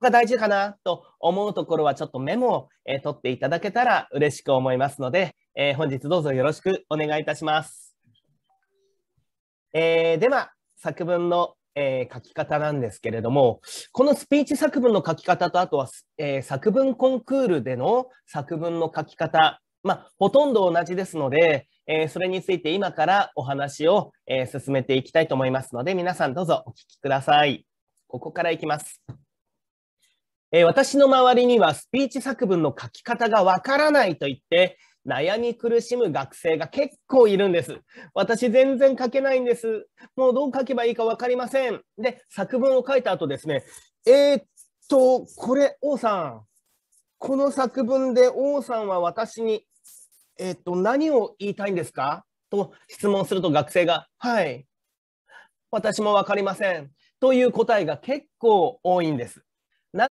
が大事かなと思うところはちょっとメモを、えー、取っていただけたら嬉しく思いますので、えー、本日どうぞよろしくお願いいたします。えー、では作文の、え書き方なんですけれどもこのスピーチ作文の書き方とあとは、え作文コンクールでの作文の書き方まあ、ほとんど同じですので、えそれについて今からお話を、え進めていきたいと思いますので皆さんどうぞお聞きください。ここからいきます。えー、私の周りにはスピーチ作文の書き方がわからないと言って悩み苦しむ学生が結構いるんです。私全然書けないんです。もうどう書けばいいか分かりません。で、作文を書いた後ですね、えー、っと、これ、王さん、この作文で王さんは私に、えー、っと、何を言いたいんですかと質問すると学生が、はい、私も分かりません。という答えが結構多いんです。